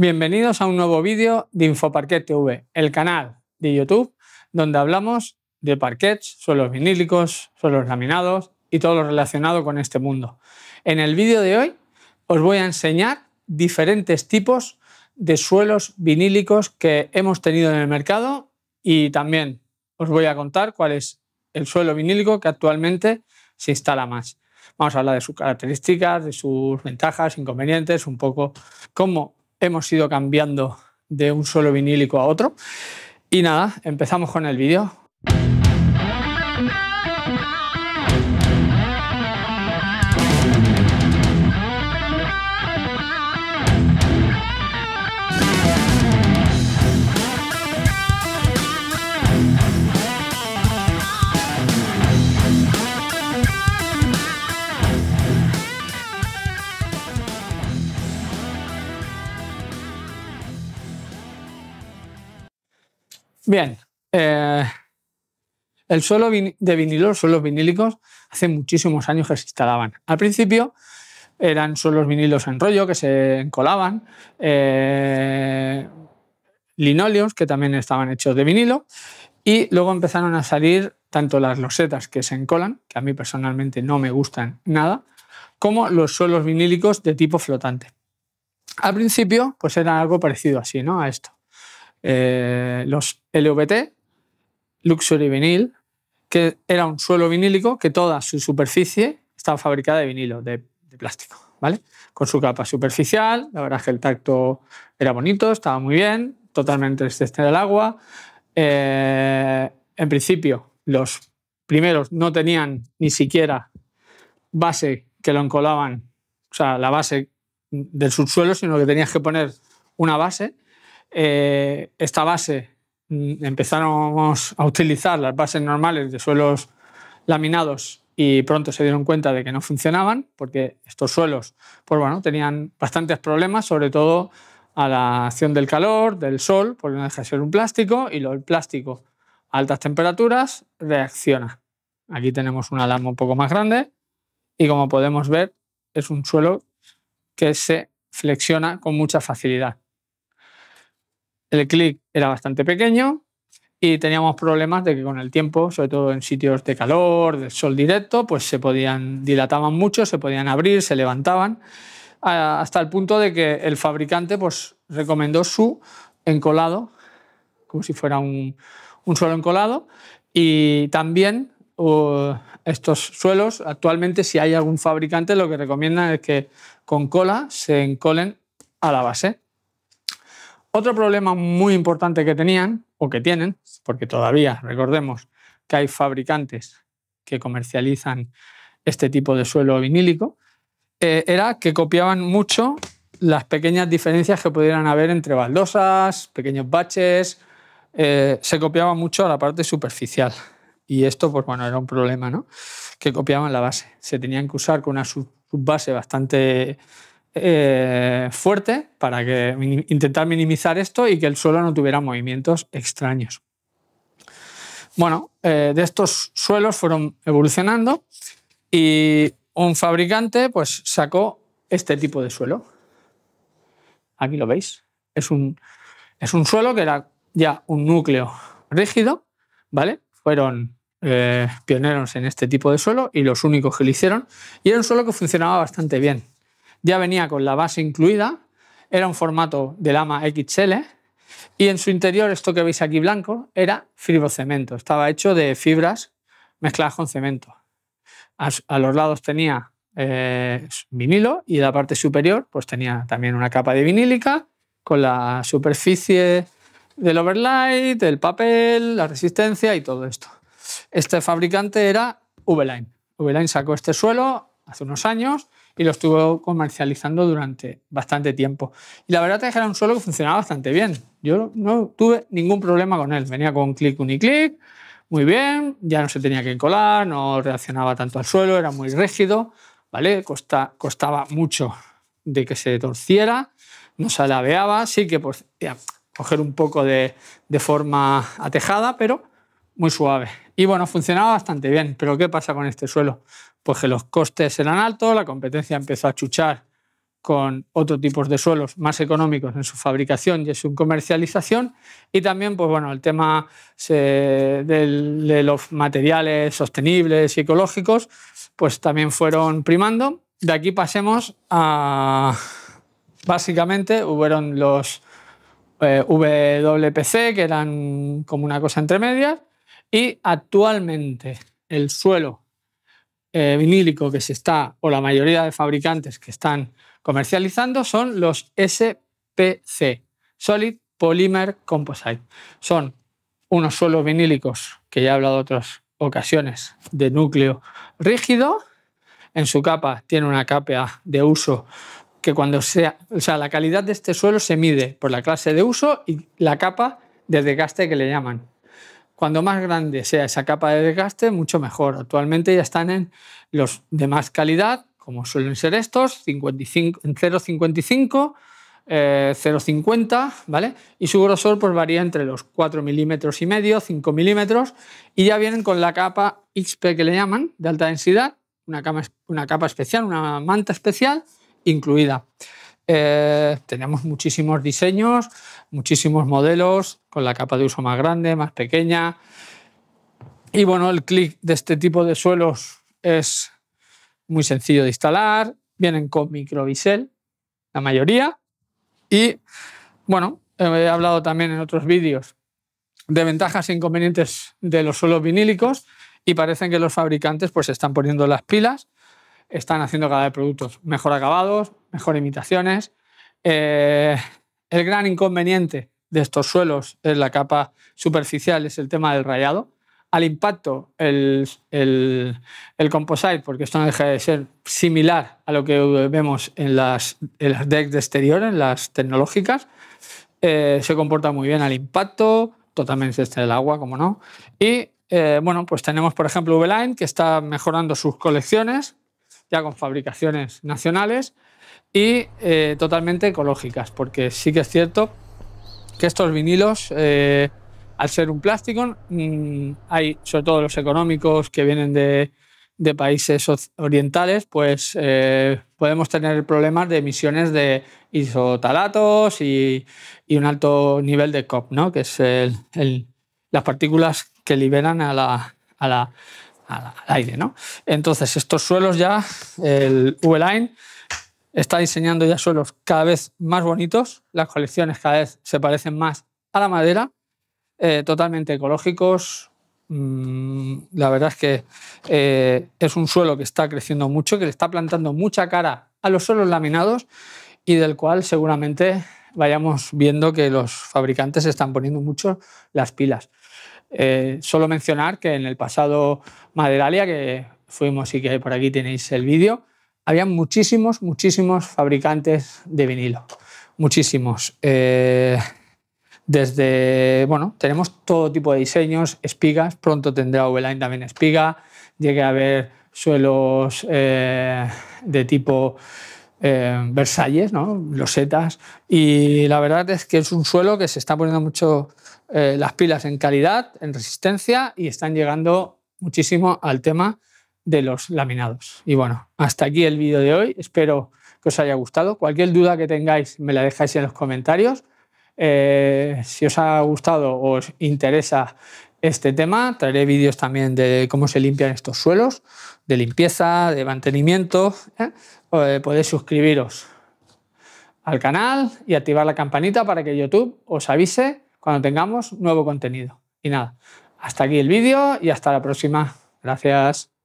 Bienvenidos a un nuevo vídeo de Infoparquet TV, el canal de YouTube donde hablamos de parquets, suelos vinílicos, suelos laminados y todo lo relacionado con este mundo. En el vídeo de hoy os voy a enseñar diferentes tipos de suelos vinílicos que hemos tenido en el mercado y también os voy a contar cuál es el suelo vinílico que actualmente se instala más. Vamos a hablar de sus características, de sus ventajas, inconvenientes, un poco cómo hemos ido cambiando de un solo vinílico a otro. Y nada, empezamos con el vídeo. Bien. Eh, el suelo de vinilo, los suelos vinílicos, hace muchísimos años que se instalaban. Al principio eran suelos vinilos en rollo que se encolaban, eh, linóleos que también estaban hechos de vinilo, y luego empezaron a salir tanto las losetas que se encolan, que a mí personalmente no me gustan nada, como los suelos vinílicos de tipo flotante. Al principio, pues era algo parecido así, ¿no? A esto. Eh, los LVT, Luxury Vinyl, que era un suelo vinílico que toda su superficie estaba fabricada de vinilo, de, plástico, ¿vale? Con su capa superficial, la verdad es que el tacto era bonito, estaba muy bien, totalmente resistente del agua. Eh, en principio, los primeros no tenían ni siquiera base que lo encolaban, o sea, la base del subsuelo, sino que tenías que poner una base eh, esta base mm, empezamos a utilizar las bases normales de suelos laminados y pronto se dieron cuenta de que no funcionaban porque estos suelos pues bueno, tenían bastantes problemas, sobre todo a la acción del calor, del sol, porque no deja de ser un plástico y el plástico a altas temperaturas reacciona. Aquí tenemos una alarma un poco más grande y como podemos ver es un suelo que se flexiona con mucha facilidad el clic era bastante pequeño y teníamos problemas de que con el tiempo, sobre todo en sitios de calor, del sol directo, pues se podían, dilataban mucho, se podían abrir, se levantaban, hasta el punto de que el fabricante pues, recomendó su encolado, como si fuera un, suelo encolado, y también uh, estos suelos, actualmente si hay algún fabricante, lo que recomienda es que con cola se encolen a la base. Otro problema muy importante que tenían, o que tienen, porque todavía recordemos que hay fabricantes que comercializan este tipo de suelo vinílico, eh, era que copiaban mucho las pequeñas diferencias que pudieran haber entre baldosas, pequeños baches, eh, se copiaba mucho a la parte superficial. Y esto, pues bueno, era un problema, ¿no? Que copiaban la base. Se tenían que usar con una subbase bastante eh, fuerte para que, intentar minimizar esto y que el suelo no tuviera movimientos extraños. Bueno, eh, de estos suelos fueron evolucionando y un fabricante pues, sacó este tipo de suelo. Aquí lo veis. Es un, es un suelo que era ya un núcleo rígido, ¿vale? Fueron eh, pioneros en este tipo de suelo y los únicos que lo hicieron. Y era un suelo que funcionaba bastante bien ya venía con la base incluida, era un formato de lama XL y en su interior esto que veis aquí blanco era fibrocemento, estaba hecho de fibras mezcladas con cemento. A, los lados tenía eh, vinilo y la parte superior pues tenía también una capa de vinílica con la superficie del overlight, el papel, la resistencia y todo esto. Este fabricante era V-Line. V-Line sacó este suelo hace unos años y lo estuvo comercializando durante bastante tiempo. Y la verdad es que era un suelo que funcionaba bastante bien. Yo no tuve ningún problema con él. Venía con clic, uniclic, muy bien, ya no se tenía que encolar, no reaccionaba tanto al suelo, era muy rígido, ¿vale? costaba mucho de que se torciera, no se alabeaba, sí que pues, coger un poco de, de forma atejada, pero muy suave. Y bueno, funcionaba bastante bien, pero ¿qué pasa con este suelo? Pues que los costes eran altos, la competencia empezó a chuchar con otros tipos de suelos más económicos en su fabricación y en su comercialización. Y también, pues bueno, el tema de los materiales sostenibles y ecológicos, pues también fueron primando. De aquí pasemos a, básicamente, hubieron los eh, WPC, que eran como una cosa entre medias, y actualmente el suelo eh, vinílico que se está, o la mayoría de fabricantes que están comercializando, son los SPC, Solid Polymer Composite. Son unos suelos vinílicos, que ya he hablado en otras ocasiones, de núcleo rígido. En su capa tiene una capa de uso que cuando sea, o sea, la calidad de este suelo se mide por la clase de uso y la capa de desgaste que le llaman. Cuando más grande sea esa capa de desgaste, mucho mejor. Actualmente ya están en los de más calidad, como suelen ser estos, 0,55, 0,50, eh, ¿vale? Y su grosor pues, varía entre los 4 milímetros y medio, 5 milímetros, y ya vienen con la capa XP que le llaman, de alta densidad, una capa, una capa especial, una manta especial incluida. Eh, tenemos muchísimos diseños, muchísimos modelos con la capa de uso más grande, más pequeña. Y bueno, el clic de este tipo de suelos es muy sencillo de instalar. Vienen con microbisel, la mayoría. Y bueno, he hablado también en otros vídeos de ventajas e inconvenientes de los suelos vinílicos y parecen que los fabricantes pues están poniendo las pilas están haciendo cada vez productos mejor acabados, mejor imitaciones. Eh, el gran inconveniente de estos suelos es la capa superficial, es el tema del rayado. Al impacto, el, el, el composite, porque esto no deja de ser similar a lo que vemos en las, en las decks de exterior, en las tecnológicas, eh, se comporta muy bien al impacto, totalmente desde el agua, como no. Y eh, bueno, pues tenemos, por ejemplo, V-Line, que está mejorando sus colecciones ya con fabricaciones nacionales y eh, totalmente ecológicas, porque sí que es cierto que estos vinilos, eh, al ser un plástico, mm, hay sobre todo los económicos que vienen de, países orientales, pues eh, podemos tener problemas de emisiones de isotalatos y, un alto nivel de COP, ¿no? que es las partículas que liberan a la al aire. ¿no? Entonces, estos suelos ya, el V-Line está diseñando ya suelos cada vez más bonitos, las colecciones cada vez se parecen más a la madera, eh, totalmente ecológicos. Mm, la verdad es que eh, es un suelo que está creciendo mucho, que le está plantando mucha cara a los suelos laminados y del cual seguramente vayamos viendo que los fabricantes están poniendo mucho las pilas. Eh, solo mencionar que en el pasado Maderalia, que fuimos y que por aquí tenéis el vídeo, había muchísimos, muchísimos fabricantes de vinilo. Muchísimos. Eh, desde, bueno, tenemos todo tipo de diseños, espigas, pronto tendrá Oveline también espiga, llegue a haber suelos eh, de tipo Versalles, losetas, y la verdad es que es un suelo que se está poniendo mucho eh, las pilas en calidad, en resistencia y están llegando muchísimo al tema de los laminados. Y bueno, hasta aquí el vídeo de hoy. Espero que os haya gustado. Cualquier duda que tengáis me la dejáis en los comentarios. Eh, si os ha gustado o os interesa este tema, traeré vídeos también de cómo se limpian estos suelos, de limpieza, de mantenimiento. ¿eh? Podéis suscribiros al canal y activar la campanita para que YouTube os avise cuando tengamos nuevo contenido. Y nada, hasta aquí el vídeo y hasta la próxima. Gracias.